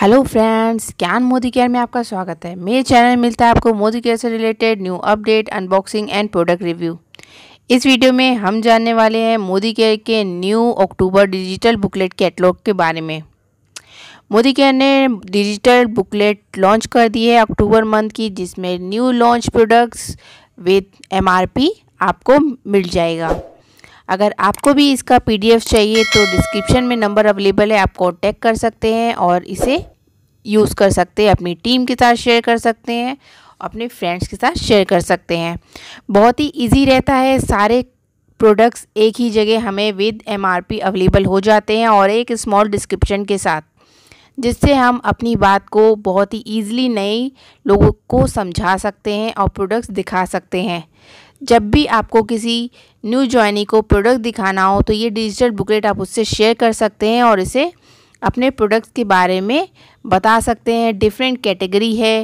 hello friends ज्ञान Modi care में आपका स्वागत है मेरे चैनल मिलता है आपको मोदी केयर से related new update unboxing and product review इस वीडियो में हम जानने वाले हैं मोदी केयर के new October digital booklet catalogue के बारे में मोदी केयर ने डिजिटल बुकलेट लॉन्च कर दी है अक्टूबर मंथ की जिसमें new launch products with M आपको मिल जाएगा अगर आपको भी इसका पीडीएफ चाहिए तो डिस्क्रिप्शन में नंबर अवेलेबल है आप कॉन्टैक्ट कर सकते हैं और इसे यूज़ कर सकते हैं अपनी टीम के साथ शेयर कर सकते हैं अपने फ्रेंड्स के साथ शेयर कर सकते हैं बहुत ही इजी रहता है सारे प्रोडक्ट्स एक ही जगह हमें विद एमआरपी अवेलेबल हो जाते हैं और एक स्मॉल डिस्क्रिप्शन के साथ जिससे हम अपनी बात को बहुत ही इजीली नए लोगों को समझा सकते हैं और प्रोडक्ट्स दिखा सकते हैं जब भी आपको किसी न्यू ज्वाइनी को प्रोडक्ट दिखाना हो तो ये डिजिटल बुकलेट आप उससे शेयर कर सकते हैं और इसे अपने प्रोडक्ट्स के बारे में बता सकते हैं डिफरेंट कैटेगरी है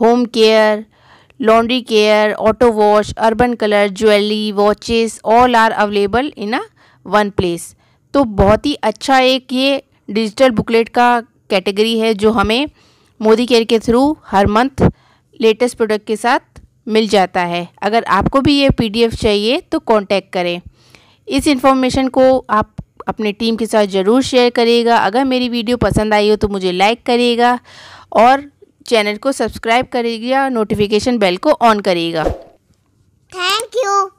home care laundry care auto wash urban colour jewellery watches all are available in a one place तो बहुत ही अच्छा एक ये डिजिटल बुकलेट का कैटेगरी है जो हमें मोदी केयर के थ्रू हर मंथ लेटेस्ट प्रोडक्ट के साथ मिल जाता है अगर आपको भी ये पीडीएफ चाहिए तो कांटेक्ट करें इस इन्फॉर्मेशन को आप अपने टीम के साथ ज़रूर शेयर करिएगा अगर मेरी वीडियो पसंद आई हो तो मुझे लाइक करिएगा और चैनल को सब्सक्राइब करिएगा नोटिफिकेशन बेल को ऑन करिएगा थैंक यू